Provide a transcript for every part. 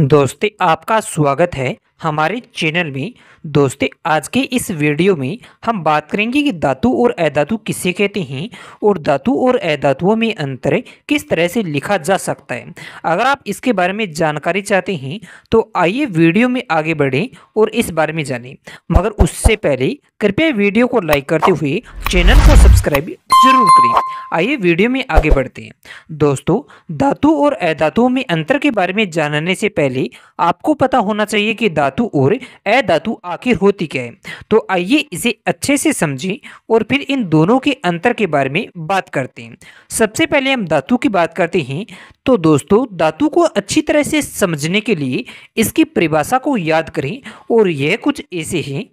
दोस्ती आपका स्वागत है हमारे चैनल में दोस्तों आज के इस वीडियो में हम बात करेंगे कि धातु और अधातु किसे कहते हैं और धातु और अधातुओं में अंतर किस तरह से लिखा जा सकता है अगर आप इसके बारे में जानकारी चाहते हैं तो आइए वीडियो में आगे बढ़ें और इस बारे में जानें मगर उससे पहले कृपया वीडियो को लाइक करते हुए चैनल को सब्सक्राइब जरूर करें आइए वीडियो में आगे बढ़ते हैं दोस्तों धातु और अधातुओं में अंतर के बारे में जानने से पहले आपको पता होना चाहिए कि धातु और अ धातु आखिर होती क्या है तो आइए इसे अच्छे से समझें और फिर इन दोनों के अंतर के बारे में बात करते हैं सबसे पहले हम धातु की बात करते हैं तो दोस्तों धातु को अच्छी तरह से समझने के लिए इसकी परिभाषा को याद करें और यह कुछ ऐसे हैं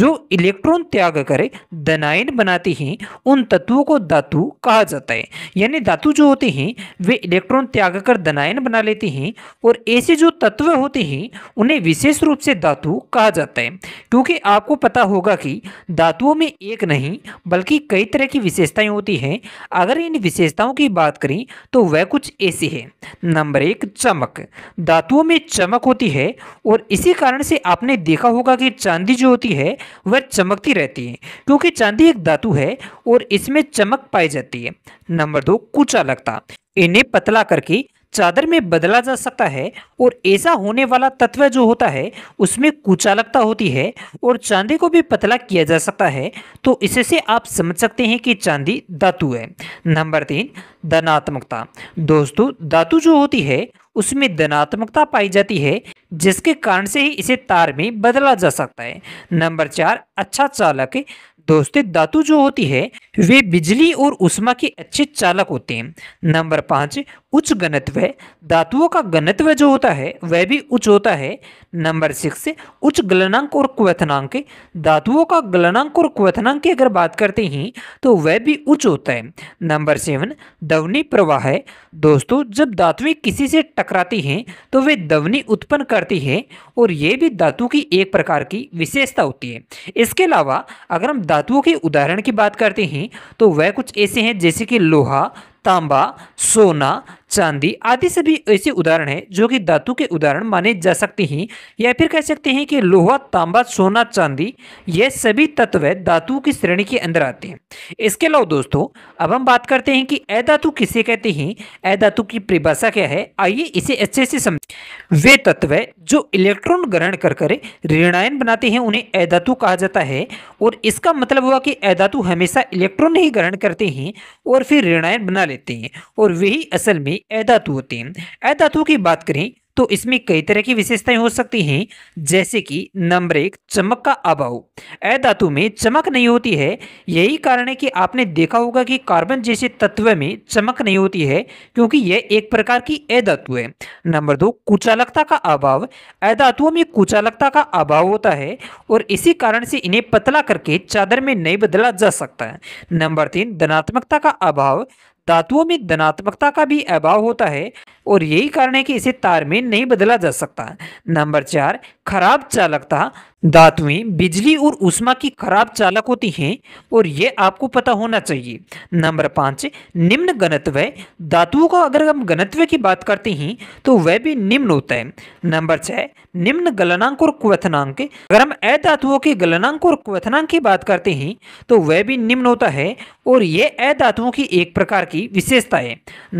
जो इलेक्ट्रॉन त्याग कर धनायन बनाते हैं उन तत्वों को धातु कहा जाता है यानी धातु जो होते हैं वे इलेक्ट्रॉन त्याग कर धनायन बना लेते हैं और ऐसे जो तत्व होते हैं उन्हें विशेष रूप से धातु कहा जाता है क्योंकि आपको पता होगा कि धातुओं में एक नहीं बल्कि कई तरह की विशेषताएं होती हैं अगर इन विशेषताओं की बात करें तो वह कुछ ऐसी है नंबर एक चमक धातुओं में चमक होती है और इसी कारण से आपने देखा होगा कि चांदी जो होती है वह चमकती रहती है क्योंकि चांदी एक धातु है और इसमें चमक पाई जाती है नंबर दो कुचा लगता इन्हें पतला करके चादर में बदला जा सकता है और ऐसा होने वाला तत्व जो होता है उसमें कुचालकता होती है और चांदी को भी पतला किया जा सकता है तो इससे आप समझ सकते हैं कि चांदी धातु है नंबर तीन धनात्मकता दोस्तों धातु जो होती है उसमें धनात्मकता पाई जाती है जिसके कारण से ही इसे तार में बदला जा सकता है नंबर चार अच्छा चालक दोस्तों धातु जो होती है वे बिजली और उष्मा के अच्छे चालक होते हैं नंबर पाँच उच्च गणत्व धातुओं का गणत्व जो होता है वह भी उच्च होता है नंबर सिक्स उच्च गलनांक और क्वथनांक धातुओं का गलनांक और क्वथनांक की अगर बात करते हैं तो वह भी उच्च होता है नंबर सेवन दवनी प्रवाह है दोस्तों जब धातुएं किसी से टकराती हैं तो वे दवनी उत्पन्न करती है और ये भी धातु की एक प्रकार की विशेषता होती है इसके अलावा अगर हम धातुओं के उदाहरण की बात करते हैं तो वह कुछ ऐसे हैं जैसे कि लोहा तांबा सोना चांदी आदि सभी ऐसे उदाहरण हैं जो कि धातु के उदाहरण माने जा सकते हैं या फिर कह सकते हैं कि लोहा तांबा सोना चांदी ये सभी तत्व धातु की श्रेणी के अंदर आते हैं इसके अलावा दोस्तों अब हम बात करते हैं कि धातु किसे कहते हैं धातु की परिभाषा क्या है आइए इसे अच्छे से समझ वे तत्व जो इलेक्ट्रॉन ग्रहण कर कर ऋणायन बनाते हैं उन्हें धातु कहा जाता है और इसका मतलब हुआ कि धातु हमेशा इलेक्ट्रॉन ही ग्रहण करते हैं और फिर ऋणायन बना लेते हैं और वही असल में ऐदातु होते हैं ऐदातु की बात करें तो इसमें कई तरह की विशेषताएं हो सकती हैं जैसे कि नंबर एक चमक का अभाव ऐदातु में चमक नहीं होती है यही कारण है कि आपने देखा होगा कि कार्बन जैसे तत्व में चमक नहीं होती है क्योंकि यह एक प्रकार की ऐदातु है नंबर दो कुचालकता का अभाव ऐदातुओं में कुचालकता का अभाव होता है और इसी कारण से इन्हें पतला करके चादर में नहीं बदला जा सकता है नंबर तीन धनात्मकता का अभाव धातुओं में धनात्मकता का भी अभाव होता है और यही कारण है कि इसे तारमेल नहीं बदला जा सकता नंबर चार खराब चालकता धातुएं बिजली और उष्मा की खराब चालक होती हैं और ये आपको पता होना चाहिए नंबर पाँच निम्न गणत्व धातुओं का अगर हम गणत्व की बात करते हैं तो वह भी निम्न होता है नंबर छः निम्न गलनांक और क्वथनांक अगर हम अधातुओं के गलनांक और क्वथनांक की बात करते हैं तो वह भी निम्न होता है और ये अधातुओं की एक प्रकार की विशेषता है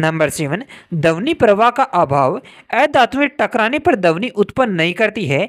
नंबर सेवन दवनी प्रवाह का अभाव अधातुएं टकराने पर दवनी उत्पन्न नहीं करती है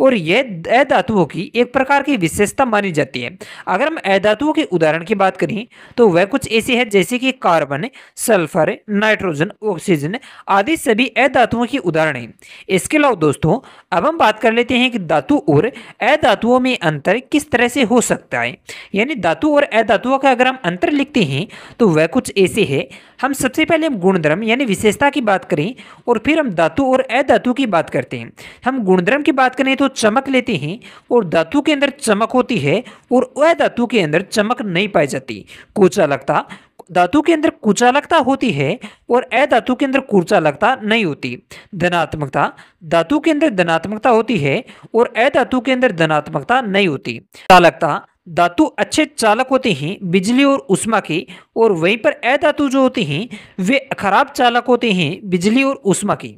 और यह अधातुओं की एक प्रकार की विशेषता मानी जाती है अगर हम अधातुओं के उदाहरण की बात करें तो वह कुछ ऐसे है जैसे कि कार्बन सल्फर नाइट्रोजन ऑक्सीजन आदि सभी अधातुओं के उदाहरण हैं इसके अलावा दोस्तों अब हम बात कर लेते हैं कि धातु और अधातुओं में अंतर किस तरह से हो सकता है यानी धातु और अधातुओं का अगर हम अंतर लिखते हैं तो वह कुछ ऐसे है हम सबसे पहले हम गुणधर्म यानी विशेषता की बात करें और फिर हम धातु और अधातु की बात करते हैं हम गुणधर्म की बात करें तो तो चमक लेते हैं और धातु के अंदर चमक होती है और वह धातु के अंदर चमक नहीं पाई जाती कुचालकता धातु के अंदर कुचालकता होती है और अधातु के अंदर कुचालकता नहीं होती धनात्मकता धातु के अंदर धनात्मकता होती है और अधातु के अंदर धनात्मकता नहीं होती चालकता धातु अच्छे चालक होते हैं बिजली और उष्मा के और वहीं पर अधातु जो होते हैं वे खराब चालक होते हैं बिजली और उष्मा की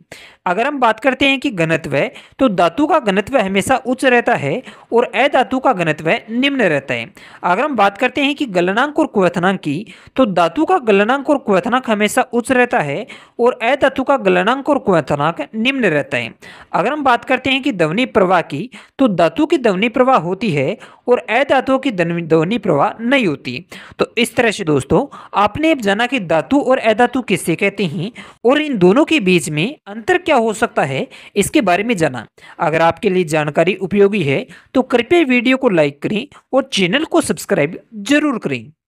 अगर हम बात करते हैं कि घनत्व तो धातु का घनत्व हमेशा उच्च रहता है और अधातु का घनत्व निम्न रहता है अगर हम बात करते हैं कि गलनांक और क्वथनांक की तो धातु का गलनांक और क्वथनांक हमेशा उच्च रहता है और अधातु का गलनांक और क्वथनांक निम्न रहता है अगर हम बात करते हैं कि ध्वनि प्रवाह की तो धातु की ध्वनि प्रवाह होती है और अधातुओं की ध्वनि प्रवाह नहीं होती तो इस तरह से दोस्तों आपने अब जाना कि धातु और अधातु किससे कहते हैं और इन दोनों के बीच में अंतर क्या क्या हो सकता है इसके बारे में जाना अगर आपके लिए जानकारी उपयोगी है तो कृपया वीडियो को लाइक करें और चैनल को सब्सक्राइब जरूर करें